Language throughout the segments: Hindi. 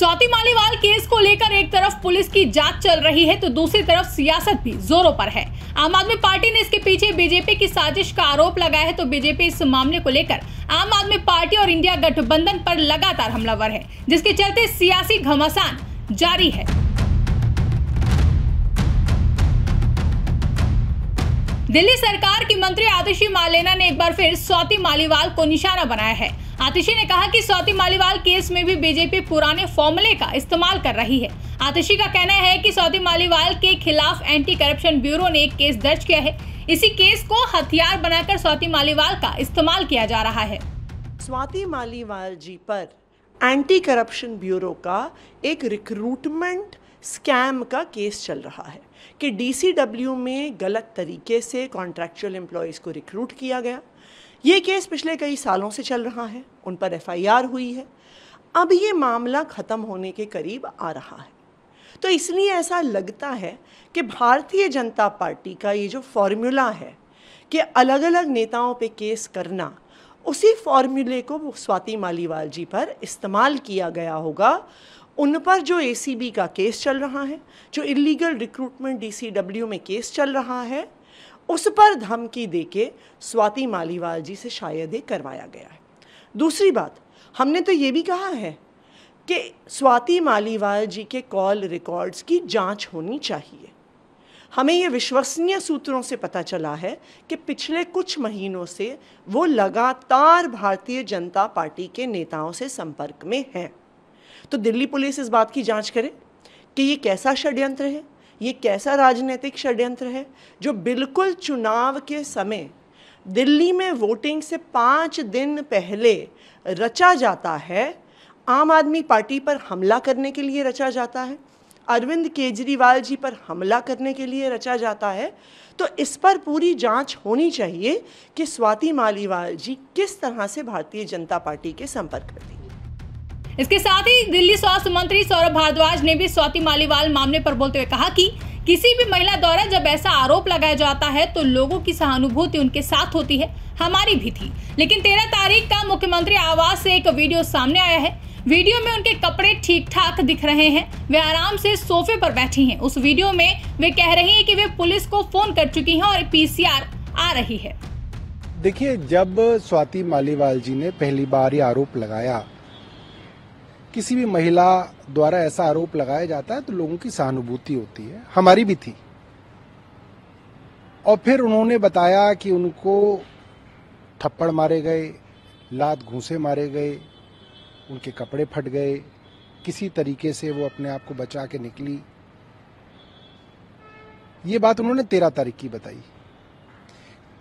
स्वाति मालीवाल केस को लेकर एक तरफ पुलिस की जांच चल रही है तो दूसरी तरफ सियासत भी जोरों पर है आम आदमी पार्टी ने इसके पीछे बीजेपी की साजिश का आरोप लगाया है तो बीजेपी इस मामले को लेकर आम आदमी पार्टी और इंडिया गठबंधन पर लगातार हमलावर है जिसके चलते सियासी घमासान जारी है दिल्ली सरकार की मंत्री आदर्शी मालेना ने एक बार फिर स्वाति मालीवाल को निशाना बनाया है आतिशी ने कहा कि स्वाति मालीवाल केस में भी बीजेपी पुराने फॉर्मूले का इस्तेमाल कर रही है आतिशी का कहना है कि स्वाति मालीवाल के खिलाफ एंटी करप्शन ब्यूरो ने एक केस दर्ज किया है इसी केस को हथियार बनाकर स्वाति मालीवाल का इस्तेमाल किया जा रहा है स्वाति मालीवाल जी पर एंटी करप्शन ब्यूरो का एक रिक्रूटमेंट स्कैम का केस चल रहा है कि डीसीडब्ल्यू में गलत तरीके से कॉन्ट्रैक्चुअल एम्प्लॉयज़ को रिक्रूट किया गया ये केस पिछले कई सालों से चल रहा है उन पर एफआईआर हुई है अब ये मामला ख़त्म होने के करीब आ रहा है तो इसलिए ऐसा लगता है कि भारतीय जनता पार्टी का ये जो फॉर्मूला है कि अलग अलग नेताओं पे केस करना उसी फॉर्मूले को स्वाति मालीवाल जी पर इस्तेमाल किया गया होगा उन पर जो एसीबी का केस चल रहा है जो इलीगल रिक्रूटमेंट डीसीडब्ल्यू में केस चल रहा है उस पर धमकी देके स्वाति मालीवाल जी से शायद ही करवाया गया है दूसरी बात हमने तो ये भी कहा है कि स्वाति मालीवाल जी के कॉल रिकॉर्ड्स की जांच होनी चाहिए हमें ये विश्वसनीय सूत्रों से पता चला है कि पिछले कुछ महीनों से वो लगातार भारतीय जनता पार्टी के नेताओं से संपर्क में हैं तो दिल्ली पुलिस इस बात की जांच करे कि ये कैसा षड्यंत्र है ये कैसा राजनीतिक षड्यंत्र है जो बिल्कुल चुनाव के समय दिल्ली में वोटिंग से पाँच दिन पहले रचा जाता है आम आदमी पार्टी पर हमला करने के लिए रचा जाता है अरविंद केजरीवाल जी पर हमला करने के लिए रचा जाता है तो इस पर पूरी जांच होनी चाहिए कि स्वाति मालीवाल जी किस तरह से भारतीय जनता पार्टी के संपर्क में थी इसके साथ ही दिल्ली स्वास्थ्य मंत्री सौरभ भारद्वाज ने भी स्वाति मालीवाल मामले पर बोलते हुए कहा कि किसी भी महिला द्वारा जब ऐसा आरोप लगाया जाता है तो लोगों की सहानुभूति उनके साथ होती है हमारी भी थी लेकिन तेरह तारीख का मुख्यमंत्री आवास से एक वीडियो सामने आया है वीडियो में उनके कपड़े ठीक ठाक दिख रहे हैं वे आराम से सोफे पर बैठी हैं उस वीडियो में वे कह रही हैं कि वे पुलिस को फोन कर चुकी हैं और पीसीआर आ रही है देखिए जब स्वाति मालीवाल जी ने पहली बार ये आरोप लगाया किसी भी महिला द्वारा ऐसा आरोप लगाया जाता है तो लोगों की सहानुभूति होती है हमारी भी थी और फिर उन्होंने बताया कि उनको थप्पड़ मारे गए लात घूसे मारे गए उनके कपड़े फट गए किसी तरीके से वो अपने आप को बचा के निकली ये बात उन्होंने तेरह तारीख की बताई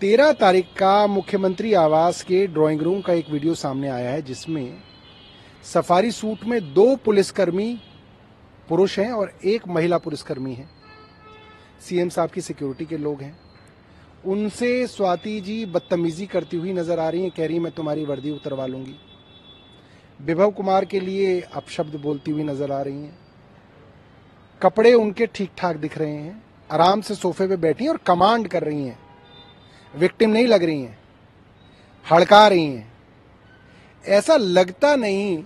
तेरह तारीख का मुख्यमंत्री आवास के ड्राइंग रूम का एक वीडियो सामने आया है जिसमें सफारी सूट में दो पुलिसकर्मी पुरुष हैं और एक महिला पुलिसकर्मी है सीएम साहब की सिक्योरिटी के लोग हैं उनसे स्वाति जी बदतमीजी करती हुई नजर आ रही हैं कह रही मैं तुम्हारी वर्दी उतरवा लूंगी विभव कुमार के लिए अपशब्द बोलती हुई नजर आ रही हैं कपड़े उनके ठीक ठाक दिख रहे हैं आराम से सोफे पे बैठी हैं और कमांड कर रही हैं विक्टिम नहीं लग रही हैं हड़का रही हैं ऐसा लगता नहीं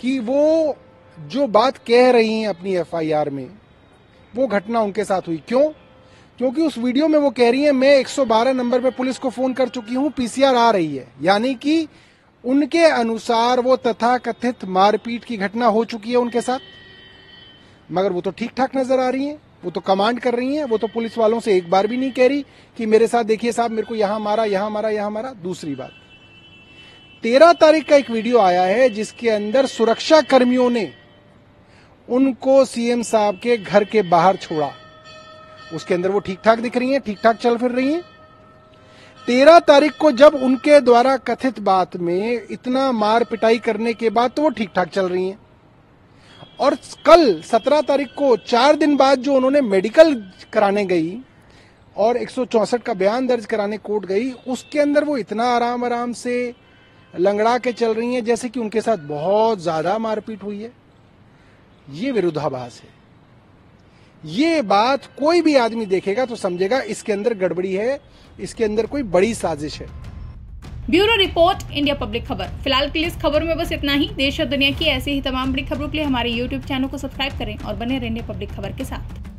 कि वो जो बात कह रही हैं अपनी एफआईआर में वो घटना उनके साथ हुई क्यों क्योंकि उस वीडियो में वो कह रही है मैं 112 नंबर पे पुलिस को फोन कर चुकी हूं पीसीआर आ रही है यानी कि उनके अनुसार वो तथा कथित मारपीट की घटना हो चुकी है उनके साथ मगर वो तो ठीक ठाक नजर आ रही हैं वो तो कमांड कर रही हैं वो तो पुलिस वालों से एक बार भी नहीं कह रही कि मेरे साथ देखिए साहब मेरे को यहां मारा यहां मारा यहां मारा दूसरी बात तेरह तारीख का एक वीडियो आया है जिसके अंदर सुरक्षा कर्मियों ने उनको सीएम साहब के घर के बाहर छोड़ा उसके अंदर वो ठीक ठाक दिख रही हैं ठीक ठाक चल फिर रही हैं तेरह तारीख को जब उनके द्वारा कथित बात में इतना मार पिटाई करने के बाद तो वो ठीक ठाक चल रही हैं और कल सत्रह तारीख को चार दिन बाद जो उन्होंने मेडिकल कराने गई और एक का बयान दर्ज कराने कोर्ट गई उसके अंदर वो इतना आराम आराम से लंगड़ा के चल रही हैं जैसे कि उनके साथ बहुत ज़्यादा मारपीट हुई है ये विरोधाभास है ये बात कोई भी आदमी देखेगा तो समझेगा इसके अंदर गड़बड़ी है इसके अंदर कोई बड़ी साजिश है ब्यूरो रिपोर्ट इंडिया पब्लिक खबर फिलहाल के लिए इस खबर में बस इतना ही देश और दुनिया की ऐसी ही तमाम बड़ी खबरों के लिए हमारे यूट्यूब चैनल को सब्सक्राइब करें और बने रहें पब्लिक खबर के साथ